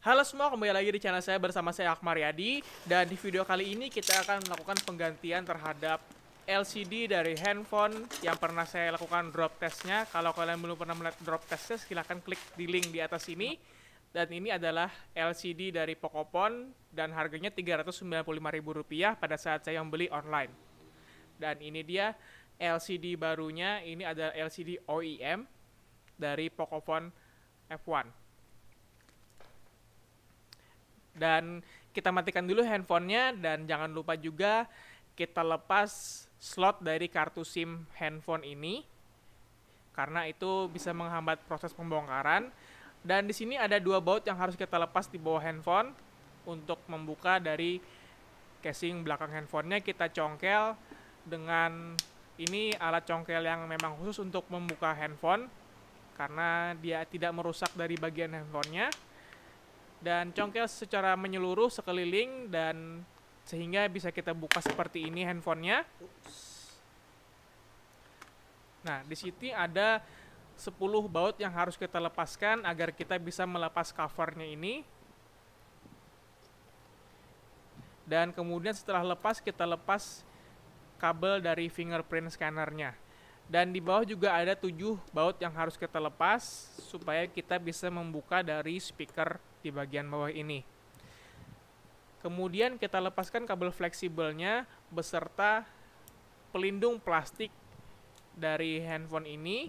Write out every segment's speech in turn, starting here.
Halo semua, kembali lagi di channel saya bersama saya Akmar Yadi Dan di video kali ini kita akan melakukan penggantian terhadap LCD dari handphone yang pernah saya lakukan drop testnya Kalau kalian belum pernah melihat drop testnya silahkan klik di link di atas ini Dan ini adalah LCD dari PocoPhone dan harganya Rp395.000 pada saat saya membeli online Dan ini dia LCD barunya, ini adalah LCD OEM dari PocoPhone F1 dan kita matikan dulu handphonenya dan jangan lupa juga kita lepas slot dari kartu SIM handphone ini karena itu bisa menghambat proses pembongkaran. Dan di sini ada dua baut yang harus kita lepas di bawah handphone untuk membuka dari casing belakang handphonenya kita congkel dengan ini alat congkel yang memang khusus untuk membuka handphone karena dia tidak merusak dari bagian handphonenya dan congkel secara menyeluruh sekeliling dan sehingga bisa kita buka seperti ini handphonenya. Nah, di sini ada 10 baut yang harus kita lepaskan agar kita bisa melepas covernya ini. Dan kemudian setelah lepas, kita lepas kabel dari fingerprint scannernya. Dan di bawah juga ada tujuh baut yang harus kita lepas supaya kita bisa membuka dari speaker di bagian bawah ini. Kemudian kita lepaskan kabel fleksibelnya beserta pelindung plastik dari handphone ini.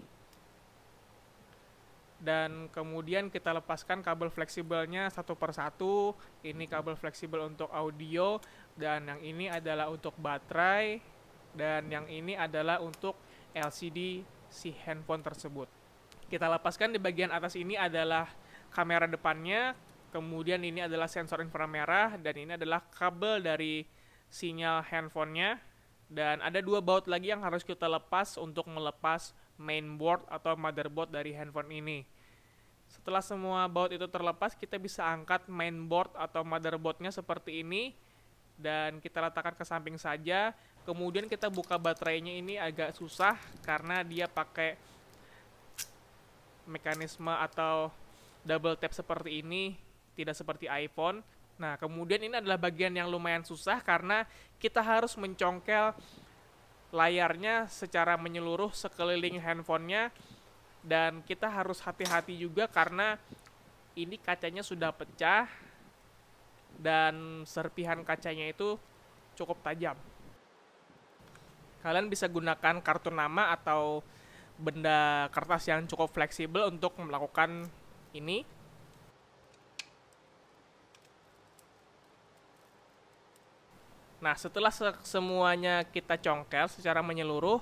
Dan kemudian kita lepaskan kabel fleksibelnya satu per satu. Ini kabel fleksibel untuk audio dan yang ini adalah untuk baterai dan yang ini adalah untuk LCD si handphone tersebut. Kita lepaskan di bagian atas ini adalah kamera depannya, kemudian ini adalah sensor inframerah, dan ini adalah kabel dari sinyal handphonenya. Dan ada dua baut lagi yang harus kita lepas untuk melepas mainboard atau motherboard dari handphone ini. Setelah semua baut itu terlepas, kita bisa angkat mainboard atau motherboardnya seperti ini dan kita letakkan ke samping saja. Kemudian kita buka baterainya ini agak susah karena dia pakai mekanisme atau double tap seperti ini, tidak seperti iPhone. Nah, kemudian ini adalah bagian yang lumayan susah karena kita harus mencongkel layarnya secara menyeluruh sekeliling handphonenya dan kita harus hati-hati juga karena ini kacanya sudah pecah dan serpihan kacanya itu cukup tajam. Kalian bisa gunakan kartu nama atau benda kertas yang cukup fleksibel untuk melakukan ini. Nah, setelah semuanya kita congkel secara menyeluruh,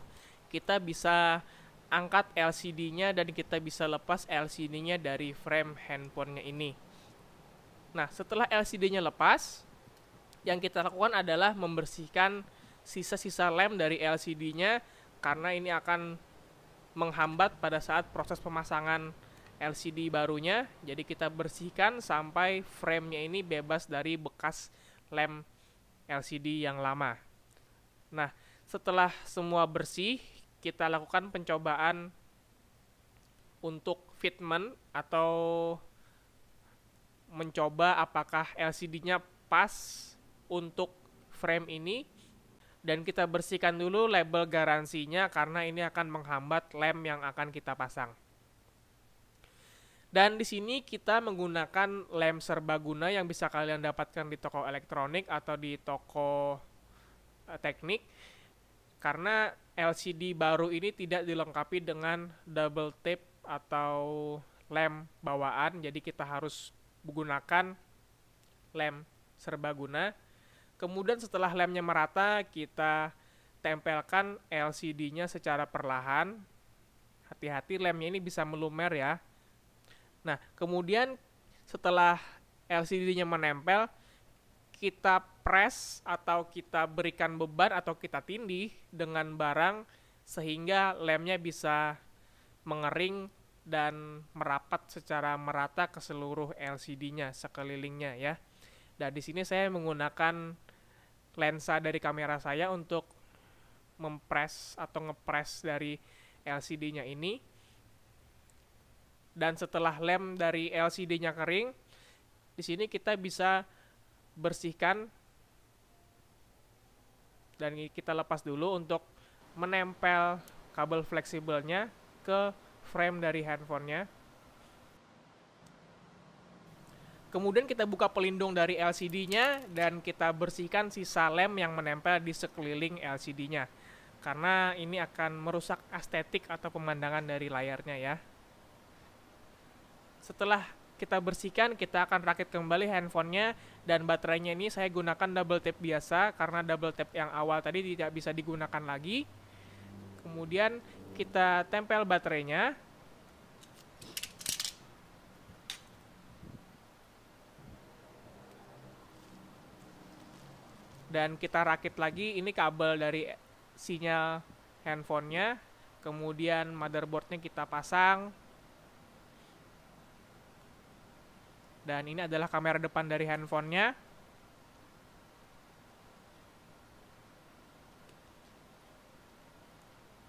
kita bisa angkat LCD-nya dan kita bisa lepas LCD-nya dari frame handphonenya ini. Nah, setelah LCD-nya lepas, yang kita lakukan adalah membersihkan sisa-sisa lem dari LCD-nya karena ini akan menghambat pada saat proses pemasangan LCD barunya. Jadi kita bersihkan sampai frame-nya ini bebas dari bekas lem LCD yang lama. Nah, setelah semua bersih, kita lakukan pencobaan untuk fitment atau mencoba apakah LCD-nya pas untuk frame ini dan kita bersihkan dulu label garansinya karena ini akan menghambat lem yang akan kita pasang. Dan di sini kita menggunakan lem serbaguna yang bisa kalian dapatkan di toko elektronik atau di toko eh, teknik karena LCD baru ini tidak dilengkapi dengan double tape atau lem bawaan jadi kita harus menggunakan lem serbaguna. Kemudian setelah lemnya merata, kita tempelkan LCD-nya secara perlahan. Hati-hati lemnya ini bisa melumer ya. Nah, kemudian setelah LCD-nya menempel, kita press atau kita berikan beban atau kita tindih dengan barang sehingga lemnya bisa mengering dan merapat secara merata ke seluruh LCD-nya sekelilingnya ya. Dan di sini saya menggunakan lensa dari kamera saya untuk mempres atau ngepres dari LCD-nya ini. Dan setelah lem dari LCD-nya kering, di sini kita bisa bersihkan dan kita lepas dulu untuk menempel kabel fleksibelnya ke frame dari handphonenya. Kemudian kita buka pelindung dari LCD-nya dan kita bersihkan sisa lem yang menempel di sekeliling LCD-nya. Karena ini akan merusak estetik atau pemandangan dari layarnya ya. Setelah kita bersihkan, kita akan rakit kembali handphonenya dan baterainya ini saya gunakan double tap biasa karena double tap yang awal tadi tidak bisa digunakan lagi. Kemudian kita tempel baterainya. Dan kita rakit lagi, ini kabel dari sinyal handphonenya. Kemudian motherboardnya kita pasang. Dan ini adalah kamera depan dari handphonenya.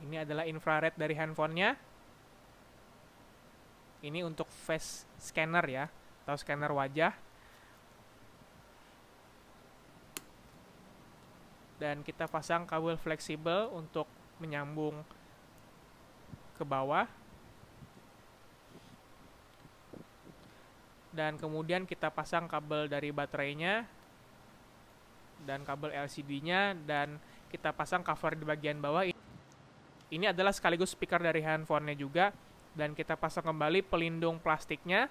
Ini adalah infrared dari handphonenya. Ini untuk face scanner ya, atau scanner wajah. Dan kita pasang kabel fleksibel untuk menyambung ke bawah. Dan kemudian kita pasang kabel dari baterainya dan kabel LCD-nya dan kita pasang cover di bagian bawah ini. Ini adalah sekaligus speaker dari handphonenya juga. Dan kita pasang kembali pelindung plastiknya.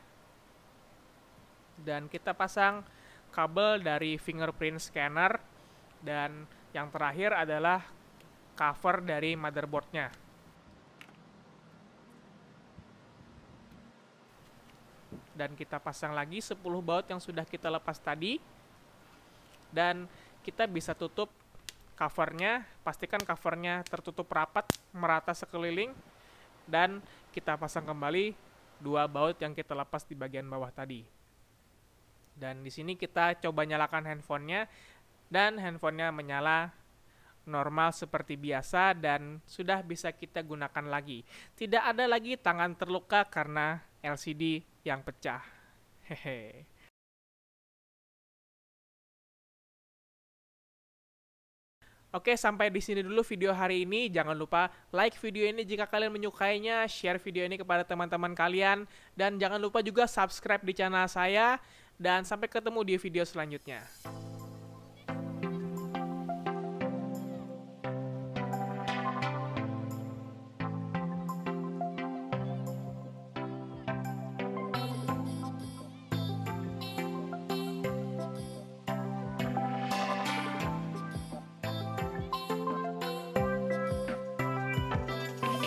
Dan kita pasang kabel dari fingerprint scanner. Dan yang terakhir adalah cover dari motherboardnya. Dan kita pasang lagi 10 baut yang sudah kita lepas tadi. Dan kita bisa tutup covernya pastikan covernya tertutup rapat merata sekeliling dan kita pasang kembali dua baut yang kita lepas di bagian bawah tadi dan di sini kita coba nyalakan handphonenya dan handphonenya menyala normal seperti biasa dan sudah bisa kita gunakan lagi. Tidak ada lagi tangan terluka karena LCD yang pecah. Hehe. Oke, sampai di sini dulu video hari ini. Jangan lupa like video ini jika kalian menyukainya, share video ini kepada teman-teman kalian, dan jangan lupa juga subscribe di channel saya. Dan sampai ketemu di video selanjutnya.